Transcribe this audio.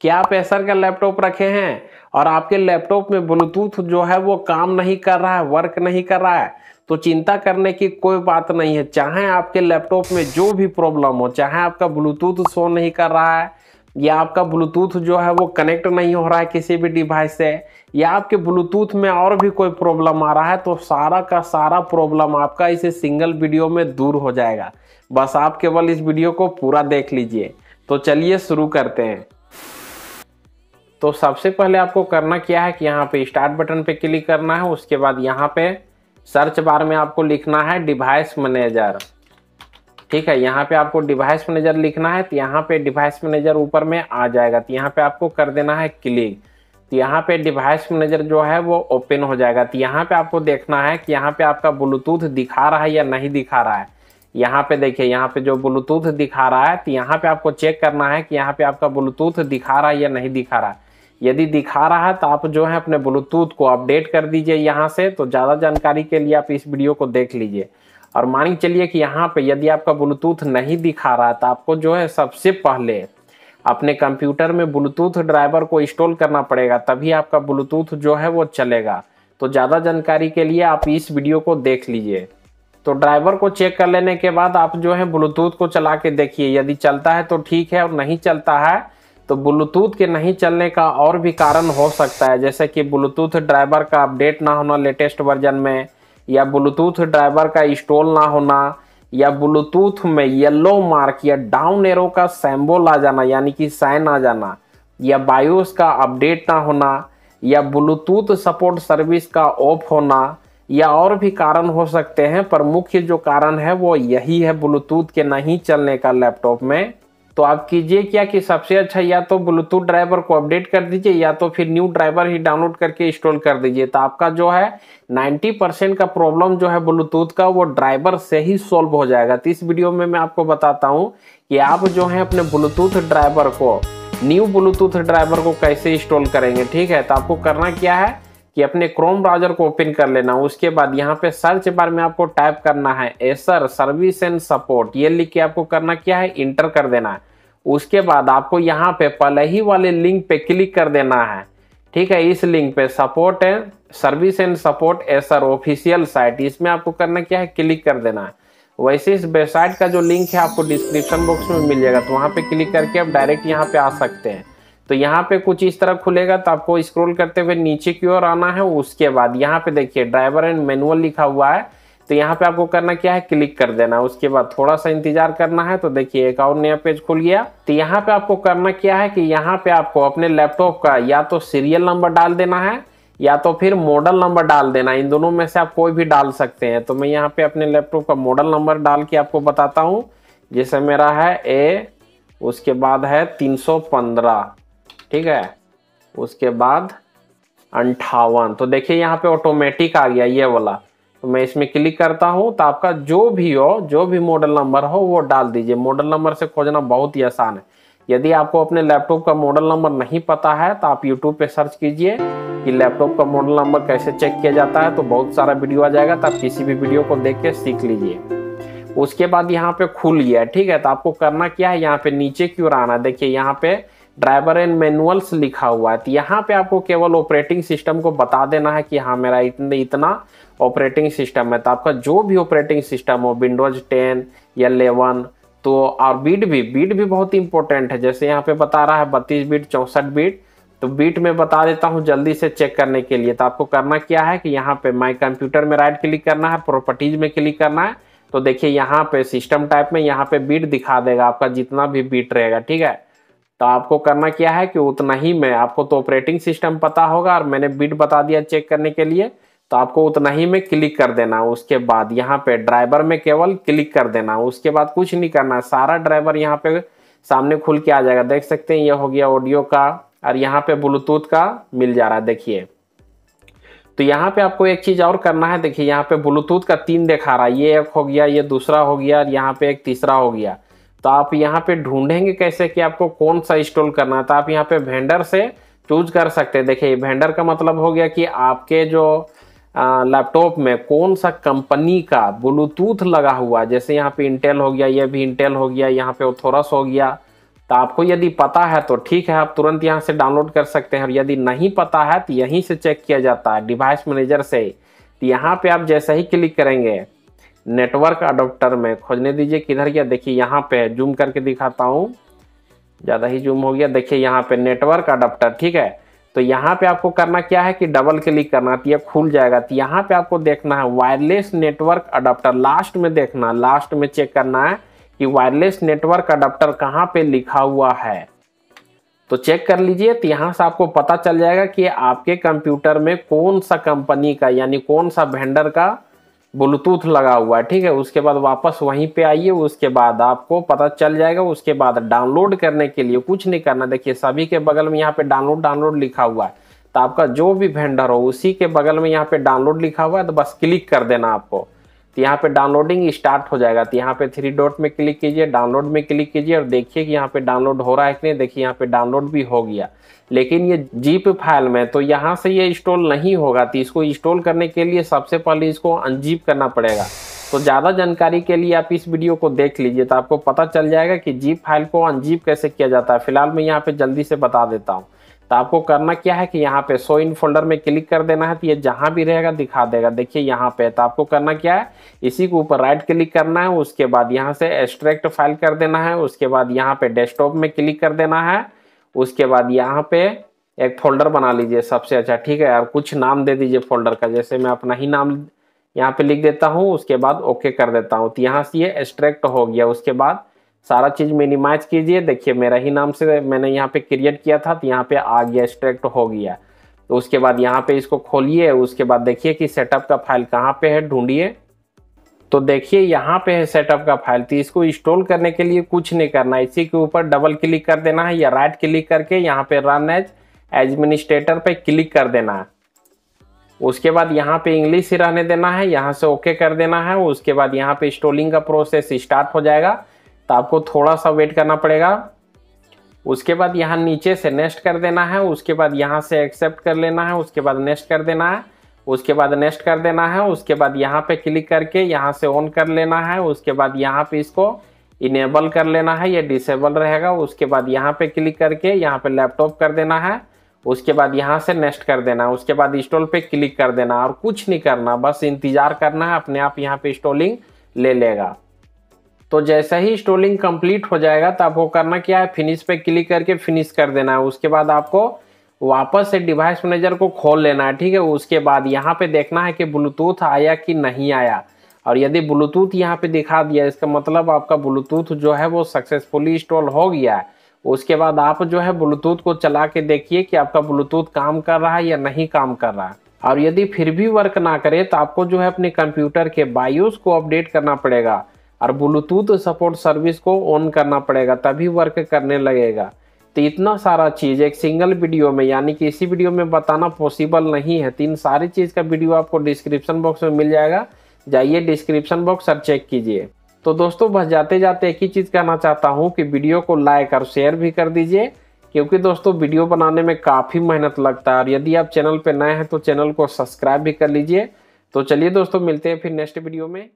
क्या आप एसर का लैपटॉप रखे हैं और आपके लैपटॉप में ब्लूटूथ जो है वो काम नहीं कर रहा है वर्क नहीं कर रहा है तो चिंता करने की कोई बात नहीं है चाहे आपके लैपटॉप में जो भी प्रॉब्लम हो चाहे आपका ब्लूटूथ शो नहीं कर रहा है या आपका ब्लूटूथ जो है वो कनेक्ट नहीं हो रहा है किसी भी डिवाइस से या आपके ब्लूटूथ में और भी कोई प्रॉब्लम आ रहा है तो सारा का सारा प्रॉब्लम आपका इसे सिंगल वीडियो में दूर हो जाएगा बस आप केवल इस वीडियो को पूरा देख लीजिए तो चलिए शुरू करते हैं तो सबसे पहले आपको करना क्या है कि यहाँ पे स्टार्ट बटन पे क्लिक करना है उसके बाद यहाँ पे सर्च बार में आपको लिखना है डिवाइस मैनेजर ठीक है यहाँ पे आपको डिवाइस मैनेजर लिखना है तो यहाँ पे डिवाइस मैनेजर ऊपर में आ जाएगा तो यहाँ पे आपको कर देना है क्लिक तो यहाँ पे डिवाइस मैनेजर जो है वो ओपन हो जाएगा तो यहाँ पे आपको देखना है कि यहाँ पे आपका ब्लूटूथ दिखा रहा है या नहीं दिखा रहा है यहाँ पे देखिए यहाँ पे जो ब्लूटूथ दिखा रहा है तो यहाँ पे आपको चेक करना है कि यहाँ पे आपका ब्लूटूथ दिखा रहा है या नहीं दिखा रहा है यदि दिखा रहा है तो आप जो है अपने ब्लूटूथ को अपडेट कर दीजिए यहाँ से तो ज़्यादा जानकारी के लिए आप इस वीडियो को देख लीजिए और मान चलिए कि यहाँ पे यदि आपका ब्लूटूथ नहीं दिखा रहा है तो आपको जो है सबसे पहले अपने कंप्यूटर में ब्लूटूथ ड्राइवर को इंस्टॉल करना पड़ेगा तभी आपका ब्लूटूथ जो है वो चलेगा तो ज़्यादा जानकारी के लिए आप इस वीडियो को देख लीजिए तो ड्राइवर को चेक कर लेने के बाद आप जो है ब्लूटूथ को चला के देखिए यदि चलता है तो ठीक है और नहीं चलता है तो ब्लूटूथ के नहीं चलने का और भी कारण हो सकता है जैसे कि ब्लूटूथ ड्राइवर का अपडेट ना होना लेटेस्ट वर्जन में या ब्लूटूथ ड्राइवर का इंस्टॉल ना होना या ब्लूटूथ में येलो मार्क या डाउन एरो का सैम्बोल आ जाना यानी कि साइन आ जाना या बायोस का अपडेट ना होना या ब्लूटूथ सपोर्ट सर्विस का ऑफ होना या और भी कारण हो सकते हैं पर मुख्य जो कारण है वो यही है ब्लूटूथ के नहीं चलने का लैपटॉप में तो आप कीजिए क्या कि सबसे अच्छा या तो ब्लूटूथ ड्राइवर को अपडेट कर दीजिए या तो फिर न्यू ड्राइवर ही डाउनलोड करके इंस्टॉल कर दीजिए तो आपका जो है 90 परसेंट का प्रॉब्लम जो है ब्लूटूथ का वो ड्राइवर से ही सॉल्व हो जाएगा तो इस वीडियो में मैं आपको बताता हूँ कि आप जो है अपने ब्लूटूथ ड्राइवर को न्यू ब्लूटूथ ड्राइवर को कैसे इंस्टॉल करेंगे ठीक है तो आपको करना क्या है कि अपने क्रोम ब्राउजर को ओपन कर लेना उसके बाद यहाँ पे सर्च बार में आपको टाइप करना है एसर सर्विस एंड सपोर्ट ये लिख के आपको करना क्या है इंटर कर देना है उसके बाद आपको यहाँ पे पहले ही वाले लिंक पे क्लिक कर देना है ठीक है इस लिंक पे सपोर्ट है service and support Acer official site इसमें आपको करना क्या है क्लिक कर देना है वैसे इस वेबसाइट का जो लिंक है आपको डिस्क्रिप्शन बॉक्स में मिल जाएगा तो वहाँ पे क्लिक करके आप डायरेक्ट यहाँ पे आ सकते हैं तो यहाँ पे कुछ इस तरह खुलेगा तो आपको स्क्रॉल करते हुए नीचे की ओर आना है उसके बाद यहाँ पे देखिए ड्राइवर एंड मैनुअल लिखा हुआ है तो यहाँ पे आपको करना क्या है क्लिक कर देना है उसके बाद थोड़ा सा इंतजार करना है तो देखिए एक और नया पेज खुल गया तो यहाँ पे आपको करना क्या है कि यहाँ पे आपको अपने लैपटॉप का या तो सीरियल नंबर डाल देना है या तो फिर मॉडल नंबर डाल देना इन दोनों में से आप कोई भी डाल सकते हैं तो मैं यहाँ पे अपने लैपटॉप का मॉडल नंबर डाल के आपको बताता हूँ जैसे मेरा है ए उसके बाद है तीन ठीक है उसके बाद अंठावन तो देखिए यहाँ पे ऑटोमेटिक आ गया ये वाला तो मैं इसमें क्लिक करता हूँ तो आपका जो भी हो जो भी मॉडल नंबर हो वो डाल दीजिए मॉडल नंबर से खोजना बहुत ही आसान है यदि आपको अपने लैपटॉप का मॉडल नंबर नहीं पता है तो आप यूट्यूब पे सर्च कीजिए कि लैपटॉप का मॉडल नंबर कैसे चेक किया जाता है तो बहुत सारा वीडियो आ जाएगा तो आप किसी भी वीडियो को देख के सीख लीजिए उसके बाद यहाँ पे खुल गया ठीक है तो आपको करना क्या है यहाँ पे नीचे की ओर आना देखिए यहाँ पे ड्राइवर एंड मैनुअल्स लिखा हुआ है तो यहाँ पे आपको केवल ऑपरेटिंग सिस्टम को बता देना है कि हाँ मेरा इतना ऑपरेटिंग सिस्टम है तो आपका जो भी ऑपरेटिंग सिस्टम हो विंडोज टेन या इलेवन तो और बीट भी बीट भी बहुत इंपॉर्टेंट है जैसे यहाँ पे बता रहा है बत्तीस बीट चौंसठ बीट तो बीट में बता देता हूँ जल्दी से चेक करने के लिए तो आपको करना क्या है कि यहाँ पे माई कंप्यूटर में राइट क्लिक करना है प्रॉपर्टीज में क्लिक करना है तो देखिए यहाँ पे सिस्टम टाइप में यहाँ पे बीट दिखा देगा आपका जितना भी बीट रहेगा ठीक है तो आपको करना क्या है कि उतना ही में आपको तो ऑपरेटिंग सिस्टम पता होगा और मैंने बिट बता दिया चेक करने के लिए तो आपको उतना ही में क्लिक कर देना उसके बाद यहाँ पे ड्राइवर में केवल क्लिक कर देना उसके बाद कुछ नहीं करना सारा ड्राइवर यहाँ पे सामने खुल के आ जाएगा देख सकते हैं ये हो गया ऑडियो का और यहाँ पे ब्लूटूथ का मिल जा रहा है देखिए तो यहाँ पे आपको एक चीज़ और करना है देखिए यहाँ पे ब्लूटूथ का तीन दिखा रहा है ये एक हो गया ये दूसरा हो गया और यहाँ पे एक तीसरा हो गया तो आप यहाँ पे ढूंढेंगे कैसे कि आपको कौन सा इंस्टॉल करना था तो आप यहाँ पे वेंडर से चूज कर सकते हैं देखिए वेंडर का मतलब हो गया कि आपके जो लैपटॉप में कौन सा कंपनी का ब्लूटूथ लगा हुआ जैसे यहाँ पे इंटेल हो गया ये भी इंटेल हो गया यहाँ पे ओथोरस हो गया तो आपको यदि पता है तो ठीक है आप तुरंत यहाँ से डाउनलोड कर सकते हैं और यदि नहीं पता है तो यहीं से चेक किया जाता है डिवाइस मैनेजर से तो यहाँ पे आप जैसे ही क्लिक करेंगे नेटवर्क अडोप्टर में खोजने दीजिए किधर गया देखिए यहाँ पे जूम करके दिखाता हूँ ज़्यादा ही जूम हो गया देखिए यहाँ पे नेटवर्क अडोप्टर ठीक है तो यहाँ पे आपको करना क्या है कि डबल क्लिक करना तो यह खुल जाएगा तो यहाँ पे आपको देखना है वायरलेस नेटवर्क अडोप्टर लास्ट में देखना लास्ट में चेक करना है कि वायरलेस नेटवर्क अडोप्टर कहाँ पे लिखा हुआ है तो चेक कर लीजिए तो यहाँ से आपको पता चल जाएगा कि आपके कंप्यूटर में कौन सा कंपनी का यानी कौन सा वेंडर का ब्लूटूथ लगा हुआ है ठीक है उसके बाद वापस वहीं पे आइए उसके बाद आपको पता चल जाएगा उसके बाद डाउनलोड करने के लिए कुछ नहीं करना देखिए सभी के बगल में यहाँ पे डाउनलोड डाउनलोड लिखा हुआ है तो आपका जो भी वेंडर हो उसी के बगल में यहाँ पे डाउनलोड लिखा हुआ है तो बस क्लिक कर देना आपको तो यहाँ पे डाउनलोडिंग स्टार्ट हो जाएगा तो यहाँ पे थ्री डॉट में क्लिक कीजिए डाउनलोड में क्लिक कीजिए और देखिए कि यहाँ पे डाउनलोड हो रहा है कि नहीं देखिए यहाँ पे डाउनलोड भी हो गया लेकिन ये जीप फाइल में तो यहाँ से ये इंस्टॉल नहीं होगा तो इसको इंस्टॉल करने के लिए सबसे पहले इसको अनजीप करना पड़ेगा तो ज़्यादा जानकारी के लिए आप इस वीडियो को देख लीजिए तो आपको पता चल जाएगा कि जीप फाइल को अनजीप कैसे किया जाता है फिलहाल मैं यहाँ पे जल्दी से बता देता हूँ तो आपको करना क्या है कि यहाँ पे सो इन फोल्डर में क्लिक कर देना है तो ये जहाँ भी रहेगा दिखा देगा देखिए यहाँ पे तो आपको करना क्या है इसी के ऊपर राइट क्लिक करना है उसके बाद यहाँ से एक्स्ट्रैक्ट फाइल कर देना है उसके बाद यहाँ पे डेस्कटॉप में क्लिक कर देना है उसके बाद यहाँ पे एक फोल्डर बना लीजिए सबसे अच्छा ठीक है यार कुछ नाम दे दीजिए फोल्डर का जैसे मैं अपना ही नाम यहाँ पे लिख देता हूँ उसके बाद ओके कर देता हूँ तो यहाँ से ये एक्स्ट्रैक्ट हो गया उसके बाद सारा चीज मिनिमाइज कीजिए देखिए मेरा ही नाम से मैंने यहाँ पे क्रिएट किया था तो यहाँ पे आ गया एक्सट्रैक्ट हो गया तो उसके बाद यहाँ पे इसको खोलिए उसके बाद देखिए कि सेटअप का फाइल कहाँ पे है ढूंढिए तो देखिए यहाँ पे है सेटअप का फाइल तो इसको इंस्टॉल करने के लिए कुछ नहीं करना इसी के ऊपर डबल क्लिक कर देना है या राइट क्लिक करके यहाँ पे रन एज एडमिनिस्ट्रेटर पे क्लिक कर देना है उसके बाद यहाँ पे इंग्लिश ही रहने देना है यहाँ से ओके कर देना है उसके बाद यहाँ पे इंस्टॉलिंग का प्रोसेस स्टार्ट हो जाएगा तो आपको थोड़ा सा वेट करना पड़ेगा उसके बाद यहाँ नीचे से नेक्स्ट कर देना है उसके बाद यहाँ से एक्सेप्ट कर लेना है उसके बाद नेक्स्ट कर देना है उसके बाद नेक्स्ट कर देना है उसके बाद यहाँ पे क्लिक करके यहाँ से ऑन कर लेना है उसके बाद यहाँ पे इसको इनेबल कर लेना है या डिसेबल रहेगा उसके बाद यहाँ पे क्लिक करके यहाँ पे लैपटॉप कर देना है उसके बाद यहाँ से नेक्स्ट कर देना है उसके बाद इंस्टॉल पे क्लिक कर देना और कुछ नहीं करना बस इंतज़ार करना है अपने आप यहाँ पे इंस्टॉलिंग ले लेगा तो जैसा ही स्टोलिंग कंप्लीट हो जाएगा तो आपको करना क्या है फिनिश पे क्लिक करके फिनिश कर देना है उसके बाद आपको वापस से डिवाइस मैनेजर को खोल लेना है ठीक है उसके बाद यहाँ पे देखना है कि ब्लूटूथ आया कि नहीं आया और यदि ब्लूटूथ यहाँ पे दिखा दिया इसका मतलब आपका ब्लूटूथ जो है वो सक्सेसफुली इंस्टॉल हो गया है उसके बाद आप जो है ब्लूटूथ को चला के देखिए कि आपका ब्लूटूथ काम कर रहा है या नहीं काम कर रहा है और यदि फिर भी वर्क ना करे तो आपको जो है अपने कंप्यूटर के बायोस को अपडेट करना पड़ेगा और ब्लूटूथ सपोर्ट सर्विस को ऑन करना पड़ेगा तभी वर्क करने लगेगा तो इतना सारा चीज़ एक सिंगल वीडियो में यानी कि इसी वीडियो में बताना पॉसिबल नहीं है तीन सारी चीज़ का वीडियो आपको डिस्क्रिप्शन बॉक्स में मिल जाएगा जाइए डिस्क्रिप्शन बॉक्स और चेक कीजिए तो दोस्तों बस जाते जाते एक ही चीज़ कहना चाहता हूँ कि वीडियो को लाइक और शेयर भी कर दीजिए क्योंकि दोस्तों वीडियो बनाने में काफ़ी मेहनत लगता है और यदि आप चैनल पर नए हैं तो चैनल को सब्सक्राइब भी कर लीजिए तो चलिए दोस्तों मिलते हैं फिर नेक्स्ट वीडियो में